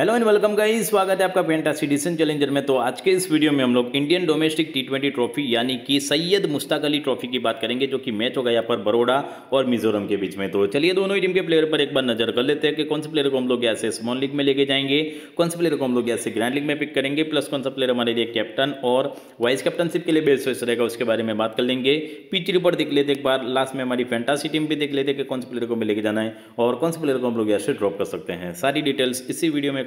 hello and welcome का स्वागत है आपका पेंटास सिटीजन चैलेंजर में तो आज के इस वीडियो में हम लोग Indian domestic T twenty trophy यानी कि सैयद मुश्ताक अली ट्रॉफी की बात करेंगे जो कि मैच होगा यहाँ पर बड़ोड़ा और मिजोरम के बीच में तो चलिए दोनों ही टीम के प्लेयर पर एक बार नजर कर लेते हैं कि कौन से प्लेयर को हम लोग यहाँ से स्मॉल लीग में लेके जाएंगे कौन से प्लेयर को हम लोग यहाँ से ग्रैंड लीग में पिक करेंगे प्लस कौन सा प्लेयर हमारे लिए कैप्टन और वाइस कैप्टनशिप के लिए बेस्ट वेस्ट रहेगा उसके बारे में बात कर लेंगे पिच रिपोर्ट देख लेते एक बार लास्ट में हमारी फैंटासी टीम भी देख लेते कि कौन से प्लेयर को हमें लेके जाना है और कौन से प्लेयर को हम लोग यहाँ से ड्रॉप कर सकते हैं सारी डिटेल्स इसी वीडियो में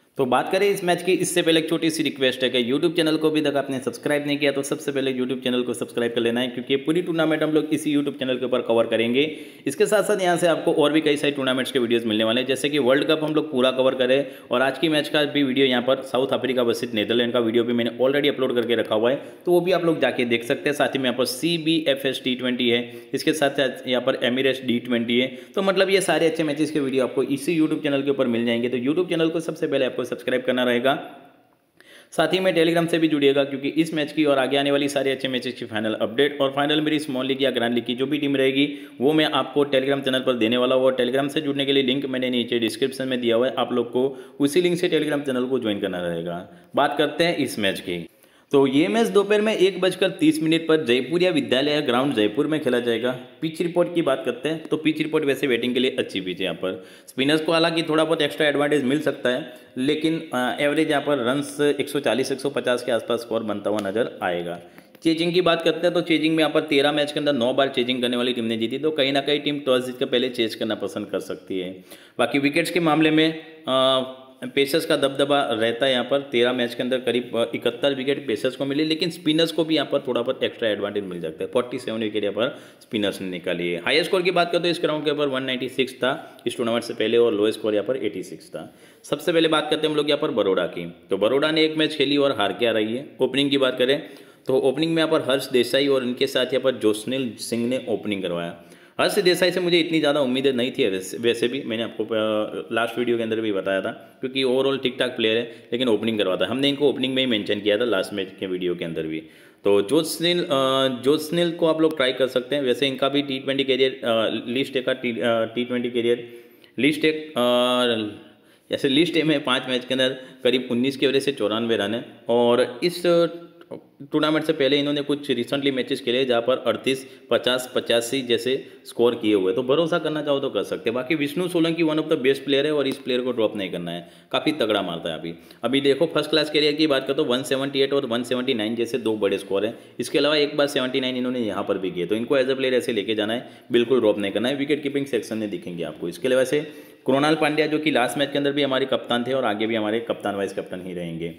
तो बात करें इस मैच की इससे पहले एक छोटी सी रिक्वेस्ट है कि यूट्यूब चैनल को भी तक आपने सब्सक्राइब नहीं किया तो सबसे पहले यूट्यूब चैनल को सब्सक्राइब कर लेना है क्योंकि पूरी टूर्नामेंट हम लोग इसी यूट्यूब चैनल के ऊपर कवर करेंगे इसके साथ साथ यहाँ से आपको और भी कई सारी टूर्नामेंट्स के वीडियोज़ मिलने वाले हैं जैसे कि वर्ल्ड कप हम लोग पूरा कवर करें और आज की मैच का भी वीडियो यहाँ पर साउथ अफ्रीका वर्सेज नेदरलैंड का वीडियो भी मैंने ऑलरेडी अपलोड करके रखा हुआ है तो वो भी आप लोग जाके देख सकते हैं साथ ही यहाँ पर C B F S T twenty है इसके साथ साथ यहाँ पर एस डी ट्वेंटी है तो मतलब ये सारे अच्छे मैचेस के वीडियो आपको इसी यूट्यूब चैनल के ऊपर मिल जाएंगे तो यूट्यूब चैनल को सबसे पहले आपको सब्सक्राइब करना रहेगा साथ ही में टेलीग्राम से भी जुड़िएगा क्योंकि इस मैच की और आगे आने वाली सारी अच्छे मैचेस की फाइनल अपडेट और फाइनल मेरी स्मॉल लीग या ग्रैंड लीग की जो भी टीम रहेगी वो मैं आपको टेलीग्राम चैनल पर देने वाला हूँ और टेलीग्राम से जुड़ने के लिए लिंक मैंने नीचे डिस्क्रिप्शन में दिया हुआ है आप लोग को उसी लिंक से टेलीग्राम चैनल को ज्वाइन करना रहेगा बात करते हैं इस मैच की तो ये मैच दोपहर में एक बजकर तीस मिनट पर जयपुर या विद्यालय ग्राउंड जयपुर में खेला जाएगा पिच रिपोर्ट की बात करते हैं तो पिच रिपोर्ट वैसे बैटिंग के लिए अच्छी पिच है यहाँ पर स्पिनर्स को हालांकि थोड़ा बहुत एक्स्ट्रा एडवांटेज मिल सकता है लेकिन एवरेज यहाँ पर रन्स एक सौ के आसपास स्कोर बनता हुआ नजर आएगा चेजिंग की बात करते हैं तो चेजिंग में यहाँ पर तेरह मैच के अंदर नौ बार चेजिंग करने वाली टीम ने जीती तो कहीं ना कहीं टीम टॉस जीतकर पहले चेज करना पसंद कर सकती है बाकी विकेट्स के मामले में पेसर्स का दबदबा रहता है यहाँ पर तेरह मैच के अंदर करीब इकहत्तर विकेट पेसर्स को मिली लेकिन स्पिनर्स को भी यहाँ पर थोड़ा बहुत एक्स्ट्रा एडवांटेज मिल जाता है फोर्टी सेवन विकेट यहाँ पर स्पिनर्स ने निकाली है हाई स्कोर की बात करें तो इस ग्राउंड के ऊपर वन नाइन्टी सिक्स था इस टूर्नामेंट से पहले और लो स्कोर यहाँ पर एटी सिक्स था सबसे पहले बात करते हैं हम लोग यहाँ पर बड़ोड़ा की तो बड़ोड़ा ने एक मैच खेली और हार के आ रही है ओपनिंग की बात करें तो ओपनिंग में यहाँ पर हर्ष देसाई और इनके साथ यहाँ पर जोसनिल सिंह ने ओपनिंग करवाया हर्ष हाँ, देसाई से मुझे इतनी ज़्यादा उम्मीदें नहीं थी वैसे वैसे भी मैंने आपको लास्ट वीडियो के अंदर भी बताया था क्योंकि ओवरऑल ठीक ठाक प्लेयर है लेकिन ओपनिंग करवाता है हमने इनको ओपनिंग में ही मेंशन किया था लास्ट मैच के वीडियो के अंदर भी तो जोसनिल जोसनिल को आप लोग ट्राई कर सकते हैं वैसे इनका भी टी ट्वेंटी कैरियर लिस्ट का टी ट्वेंटी कैरियर लिस्ट एक जैसे लिस्ट ए में पाँच मैच के अंदर करीब उन्नीस की एवरेज से चौरानवे रन है और इस टूर्नामेंट से पहले इन्होंने कुछ रिसेंटली मैचेस खेले जहाँ पर अड़तीस पचास पचासी जैसे स्कोर किए हुए तो भरोसा करना चाहो तो कर सकते हैं बाकी Vishnu Solanki one of the best player है और इस प्लेयर को ड्रॉप नहीं करना है काफ़ी तगड़ा मारता है अभी अभी देखो फर्स्ट क्लास कैरियर की बात करो तो वन और वन जैसे दो बड़े स्कोर हैं इसके अलावा एक बार सेवेंटी इन्होंने यहाँ पर भी किए तो इनको एज अ प्लेयर ऐसे लेके जाना है बिल्कुल ड्रॉप नहीं करना है विकेट कीपिंग सेक्शन में दिखेंगे आपको इसके अलावा से कृणाल पांड्या जो कि लास्ट मैच के अंदर भी हमारे कप्तान थे और आगे भी हमारे कप्तान वाइस कप्तान ही रहेंगे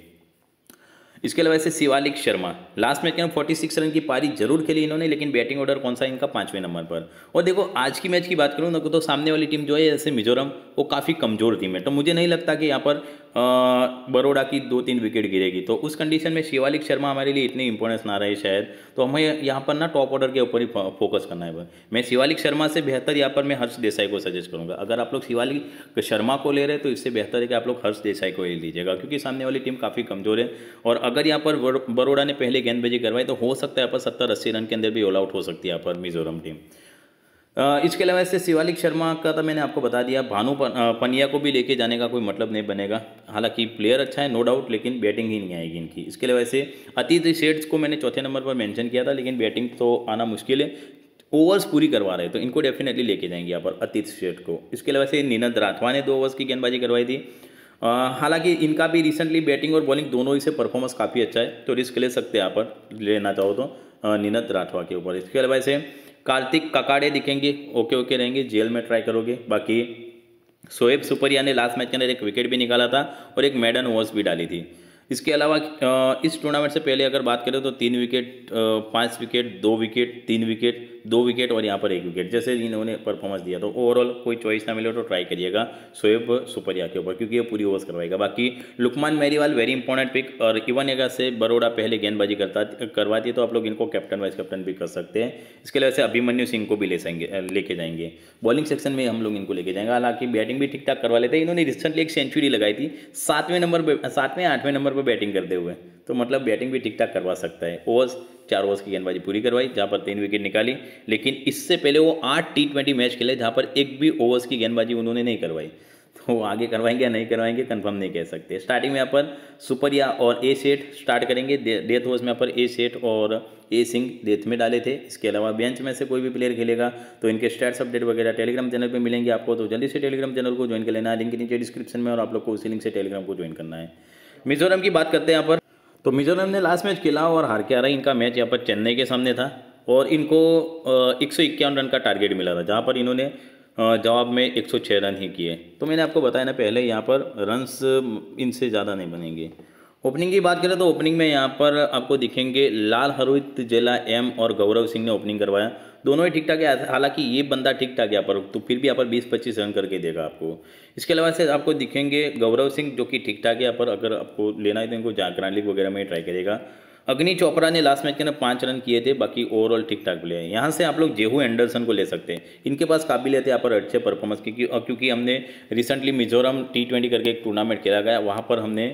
इसके अलावा ऐसे शिवालिक शर्मा लास्ट में क्या फोर्टी सिक्स रन की पारी जरूर खेली इन्होंने लेकिन बैटिंग ऑर्डर कौन सा इनका पाँचवें नंबर पर और देखो आज की मैच की बात करूँ तो सामने वाली टीम जो है जैसे मिजोरम वो काफ़ी कमज़ोर टीम है तो मुझे नहीं लगता कि यहाँ पर बड़ोड़ा की दो तीन विकेट गिरेगी तो उस कंडीशन में शिवालिक शर्मा हमारे लिए इतनी इंपॉर्टेंस ना रहे शायद तो हमें यहाँ पर ना टॉप ऑर्डर के ऊपर ही फोकस करना है मैं शिवालिक शर्मा से बेहतर यहाँ पर मैं हर्ष देसाई को सजेस्ट करूँगा अगर आप लोग शिवालिक शर्मा को ले रहे हैं तो इससे बेहतर है कि आप लोग हर्ष देसाई को ले लीजिएगा क्योंकि सामने वाली टीम काफ़ी कमज़ोर है और अगर यहाँ पर बड़ोड़ा ने पहले गेंदबाजी करवाई तो हो सकता है यहाँ पर सत्तर अस्सी रन के अंदर भी ऑल आउट हो सकती है यहाँ पर मिजोरम टीम इसके अलावा इससे शिवालिक शर्मा का तो मैंने आपको बता दिया भानु पनिया को भी लेके जाने का कोई मतलब नहीं बनेगा हालांकि प्लेयर अच्छा है नो डाउट लेकिन बैटिंग ही नहीं आएगी इनकी इसके अलावा इसे अतीत शेड्स को मैंने चौथे नंबर पर मेंशन किया था लेकिन बैटिंग तो आना मुश्किल है ओवर्स पूरी करवा रहे हैं तो इनको डेफिनेटली लेके जाएंगे यहाँ पर अतीत शेट को इसके अलावा से नीनद राठवा ने दो ओवर्स की गेंदबाजी करवाई थी हालांकि इनका भी रिसेंटली बैटिंग और बॉलिंग दोनों ही से परफॉर्मेंस काफ़ी अच्छा है तो रिस्क ले सकते हैं यहाँ पर लेना चाहो तो निनत राठवा के ऊपर इसके अलावा ऐसे कार्तिक ककाड़े दिखेंगे ओके ओके रहेंगे जेल में ट्राई करोगे बाकी सोएब सुपरिया ने लास्ट मैच के अंदर एक विकेट भी निकाला था और एक मेडन वॉस भी डाली थी इसके अलावा इस टूर्नामेंट से पहले अगर बात करें तो तीन विकेट पाँच विकेट दो विकेट तीन विकेट दो विकेट और यहाँ पर एक विकेट जैसे इन्होंने परफॉर्मेंस दिया तो ओवरऑल कोई चॉइस ना मिले तो ट्राई करिएगा शोएब सुपरिया के ऊपर क्योंकि ये पूरी ओवर्स करवाएगा बाकी Lukman Meriwala very important pick और इवन एगा से बड़ोड़ा पहले गेंदबाजी करता करवाती है तो आप लोग इनको कैप्टन वाइस कैप्टन भी कर सकते हैं इसके अलावा से अभिमन्यु सिंह को भी ले जाएंगे लेके जाएंगे बॉलिंग सेक्शन में हम लोग इनको लेके जाएंगे हालांकि बैटिंग भी ठीक ठाक करवा लेते हैं इन्होंने रिसेंटली एक सेंचुरी लगाई थी सातवें नंबर पर सातवें आठवें नंबर पर को बैटिंग करते हुए तो मतलब बैटिंग भी ठीक ठाक करवा सकता है ओवर्स चार ओवर्स की गेंदबाजी पूरी करवाई जहाँ पर तीन विकेट निकाली लेकिन इससे पहले वो आठ टी ट्वेंटी मैच खेले जहाँ पर एक भी ओवर्स की गेंदबाजी उन्होंने नहीं करवाई तो वो आगे करवाएंगे या नहीं करवाएंगे कंफर्म नहीं कह सकते स्टार्टिंग में यहाँ पर सुपरिया और ए सेठ स्टार्ट करेंगे डेथ ओवर्स में यहाँ पर ए सेठ और ए सिंह डेथ में डाले थे इसके अलावा बेंच में से कोई भी प्लेयर खेलेगा तो इनके स्टेट्स अपडेट वगैरह टेलीग्राम चैनल पे मिलेंगे आपको तो जल्दी से टेलीग्राम चैनल को ज्वाइन कर लेना लिंक नीचे डिस्क्रिप्शन में और आप लोग को उसी लिंक से टेलीग्राम को ज्वाइन करना है मिजोरम की बात करते हैं यहाँ पर तो मिजोरम ने लास्ट मैच खेला और हार के आ रहा इनका मैच यहाँ पर चेन्नई के सामने था और इनको एक सौ इक्यावन रन का टारगेट मिला था जहाँ पर इन्होंने जवाब में एक सौ छः रन ही किए तो मैंने आपको बताया ना पहले यहाँ पर रन्स इनसे ज़्यादा नहीं बनेंगे ओपनिंग की बात करें तो ओपनिंग में यहाँ पर आपको दिखेंगे लाल हरोहित जेला एम और गौरव सिंह ने ओपनिंग करवाया दोनों ही ठीक ठाक है हालांकि ये बंदा ठीक ठाक है यहाँ पर तो फिर भी यहाँ पर 20-25 रन करके देगा आपको इसके अलावा से आपको दिखेंगे गौरव सिंह जो कि ठीक ठाक है यहाँ पर अगर आपको लेना है तो इनको जागरण लीग वगैरह में ट्राई करेगा अग्नि चोपड़ा ने लास्ट मैच के अंदर पाँच रन किए थे बाकी ओवरऑल ठीक ठाक बोले हैं यहाँ से आप लोग जेहू एंडरसन को ले सकते हैं इनके पास काबिलियत है यहाँ पर अच्छे परफॉर्मेंस की क्योंकि हमने रिसेंटली मिजोरम टी करके एक टूर्नामेंट खेला गया वहाँ पर हमने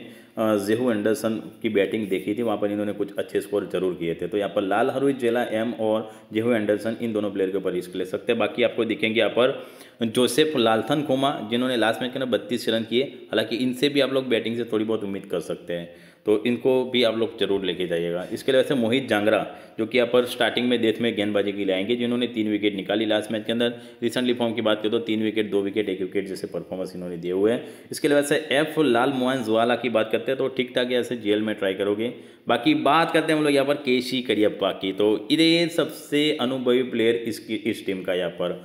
जेहू एंडरसन की बैटिंग देखी थी वहाँ पर इन्होंने कुछ अच्छे स्कोर जरूर किए थे तो यहाँ पर लाल हरुज जेला एम और जेहू एंडरसन इन दोनों प्लेयर के ऊपर रिस्क ले सकते हैं बाकी आपको दिखेंगे यहाँ पर जोसेफ लालथन कोमा जिन्होंने लास्ट मैच के ना बत्तीस रन किए हालांकि इनसे भी आप लोग बैटिंग से थोड़ी बहुत उम्मीद कर सकते हैं तो इनको भी आप लोग जरूर लेके जाइएगा इसके अलावा से मोहित जांगरा जो कि यहाँ पर स्टार्टिंग में डेथ में गेंदबाजी के लिए आएंगे जिन्होंने तीन विकेट निकाली लास्ट मैच के अंदर रिसेंटली फॉर्म की बात करें तो तीन विकेट दो विकेट एक विकेट जैसे परफॉर्मेंस इन्होंने दिए हुए हैं इसके अलावा से एफ लाल मोहन ज्वाला की बात करते सकते हैं तो ठीक ठाक ऐसे जेल में ट्राई करोगे बाकी बात करते हैं हम लोग यहाँ पर केसी करियप्पा की तो इधर सबसे अनुभवी प्लेयर इसकी इस टीम का यहाँ पर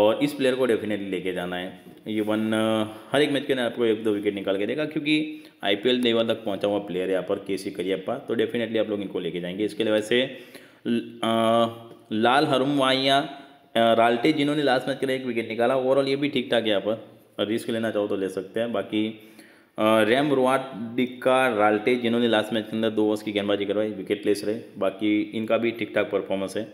और इस प्लेयर को डेफिनेटली लेके जाना है इवन हर एक मैच के अंदर आपको एक दो विकेट निकाल के देगा क्योंकि आईपीएल लेवल तक पहुंचा हुआ प्लेयर है यहाँ पर के सी करियप्पा तो डेफिनेटली आप लोग इनको लेके जाएंगे इसके लिए वैसे लाल हरुम वाइया राल्टे जिन्होंने लास्ट मैच के लिए एक विकेट निकाला ओवरऑल ये भी ठीक ठाक है यहाँ पर रिस्क लेना चाहो तो ले सकते हैं बाकी रैम डिक्का राल्टे जिन्होंने लास्ट मैच के अंदर दो ओवर्स की गेंदबाजी करवाई विकेट लेस रहे बाकी इनका भी ठीक ठाक परफॉर्मेंस है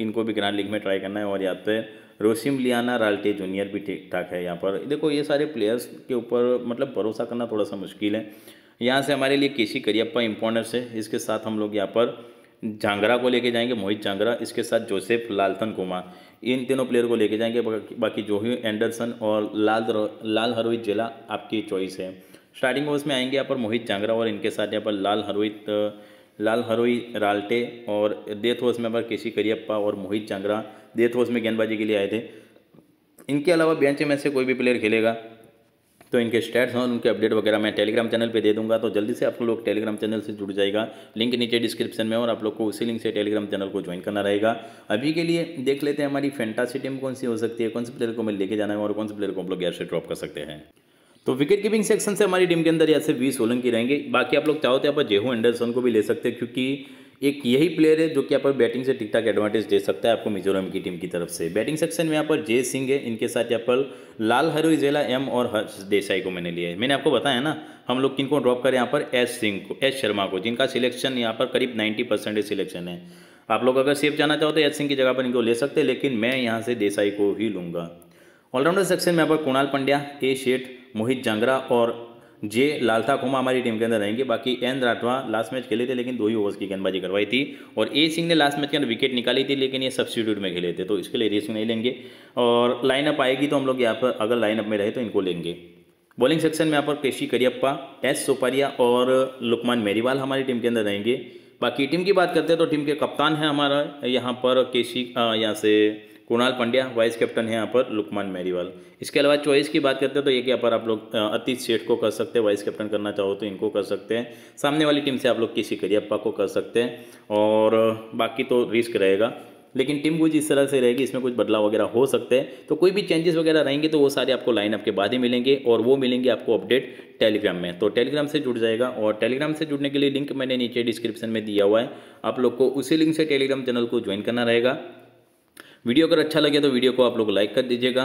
इनको भी ग्रांड लीग में ट्राई करना है और यहाँ पे रोशिम लियाना राल्टे जूनियर भी ठीक ठाक है यहाँ पर देखो ये सारे प्लेयर्स के ऊपर मतलब भरोसा करना थोड़ा सा मुश्किल है यहाँ से हमारे लिए केसी करियप्पा इम्पोर्टेंस है इसके साथ हम लोग यहाँ पर झांगरा को लेके जाएंगे मोहित झांगरा इसके साथ जोसेफ लालथन कुमार इन तीनों प्लेयर को लेके जाएंगे बाकी जोही एंडरसन और लाल लाल हरोहित जिला आपकी चॉइस है स्टार्टिंग ओवर्स में आएंगे यहाँ पर मोहित चांगरा और इनके साथ यहाँ पर लाल हरोहित लाल हरोई राल्टे और डेथ ओवर्स में यहाँ पर केसी करियप्पा और मोहित चांगरा डेथ ओवर्स में गेंदबाजी के लिए आए थे इनके अलावा बेंच में से कोई भी प्लेयर खेलेगा तो इनके स्टैट्स और उनके अपडेट वगैरह मैं टेलीग्राम चैनल पे दे दूंगा तो जल्दी से आप लोग टेलीग्राम चैनल से जुड़ जाएगा लिंक नीचे डिस्क्रिप्शन में और आप लोग को उसी लिंक से टेलीग्राम चैनल को ज्वाइन करना रहेगा अभी के लिए देख लेते हैं हमारी फैंटासी टीम कौन सी हो सकती है कौन से प्लेयर को मैं लेके जाना है और कौन से प्लेयर को हम लोग गैर से ड्रॉप कर सकते हैं तो विकेट कीपिंग सेक्शन से हमारी टीम के अंदर यहाँ से वी सोलंकी रहेंगे बाकी आप लोग चाहो तो यहाँ पर जेहू एंडरसन को भी ले सकते हैं क्योंकि एक यही प्लेयर है जो कि यहाँ पर बैटिंग से ठीक ठाक एडवांटेज दे सकता है आपको मिजोरम की टीम की तरफ से बैटिंग सेक्शन में यहाँ पर जय सिंह है इनके साथ यहाँ पर लाल हरू जेला एम और हर्ष देसाई को मैंने लिया है मैंने आपको बताया ना हम लोग किन को ड्रॉप करें यहाँ पर एस सिंह को एस शर्मा को जिनका सिलेक्शन यहाँ पर करीब नाइन्टी परसेंटेज सिलेक्शन है आप लोग अगर सेफ जाना चाहो तो एस सिंह की जगह पर इनको ले सकते हैं लेकिन मैं यहाँ से देसाई को ही लूँगा ऑलराउंडर सेक्शन में यहाँ पर कुणाल पंड्या ए शेठ मोहित जांगरा और जे लालथा कुमा हमारी टीम के अंदर रहेंगे बाकी एन राठवा लास्ट मैच खेले थे लेकिन दो ही ओवर्स की गेंदबाजी करवाई थी और ए सिंह ने लास्ट मैच के अंदर विकेट निकाली थी लेकिन ये सब्सिट्यूट में खेले थे तो इसके लिए रे सिंह नहीं लेंगे और लाइनअप आएगी तो हम लोग यहाँ पर अगर लाइनअप में रहे तो इनको लेंगे बॉलिंग सेक्शन में यहाँ पर केशी करियप्पा एस सोपारिया और लुकमान मेरीवाल हमारी टीम के अंदर रहेंगे बाकी टीम की बात करते हैं तो टीम के कप्तान हैं हमारा यहाँ पर केशी यहाँ से कुणाल पांड्या वाइस कैप्टन है यहाँ पर लुकमान मेरीवाल इसके अलावा चॉइस की बात करते हैं तो ये यहाँ पर आप लोग अतीत सेठ को कर सकते हैं वाइस कैप्टन करना चाहो तो इनको कर सकते हैं सामने वाली टीम से आप लोग किसी करियप्पा को कर सकते हैं और बाकी तो रिस्क रहेगा लेकिन टीम कुछ इस तरह से रहेगी इसमें कुछ बदलाव वगैरह हो सकते हैं तो कोई भी चेंजेस वगैरह रहेंगे तो वो सारे आपको लाइनअप के बाद ही मिलेंगे और वो मिलेंगे आपको अपडेट टेलीग्राम में तो टेलीग्राम से जुड़ जाएगा और टेलीग्राम से जुड़ने के लिए लिंक मैंने नीचे डिस्क्रिप्शन में दिया हुआ है आप लोग को उसी लिंक से टेलीग्राम चैनल को ज्वाइन करना रहेगा वीडियो अगर अच्छा लगे तो वीडियो को आप लोग लाइक कर दीजिएगा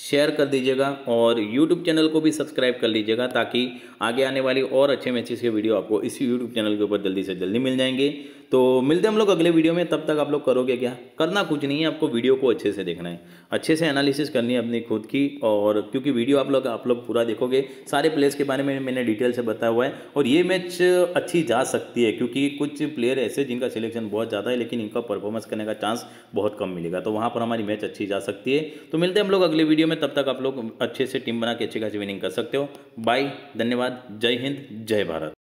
शेयर कर दीजिएगा और यूट्यूब चैनल को भी सब्सक्राइब कर लीजिएगा ताकि आगे आने वाली और अच्छे मैचेस के वीडियो आपको इस यूट्यूब चैनल के ऊपर जल्दी से जल्दी मिल जाएंगे तो मिलते हैं हम लोग अगले वीडियो में तब तक आप लोग करोगे क्या करना कुछ नहीं है आपको वीडियो को अच्छे से देखना है अच्छे से एनालिसिस करनी है अपनी खुद की और क्योंकि वीडियो आप लोग आप लोग पूरा देखोगे सारे प्लेयर्स के बारे में मैंने डिटेल से बताया हुआ है और ये मैच अच्छी जा सकती है क्योंकि कुछ प्लेयर ऐसे जिनका सिलेक्शन बहुत ज़्यादा है लेकिन इनका परफॉर्मेंस करने का चांस बहुत कम मिलेगा तो वहाँ पर हमारी मैच अच्छी जा सकती है तो मिलते हैं हम लोग अगले वीडियो में तब तक आप लोग अच्छे से टीम बना के अच्छी खासी विनिंग कर सकते हो बाय धन्यवाद जय हिंद जय भारत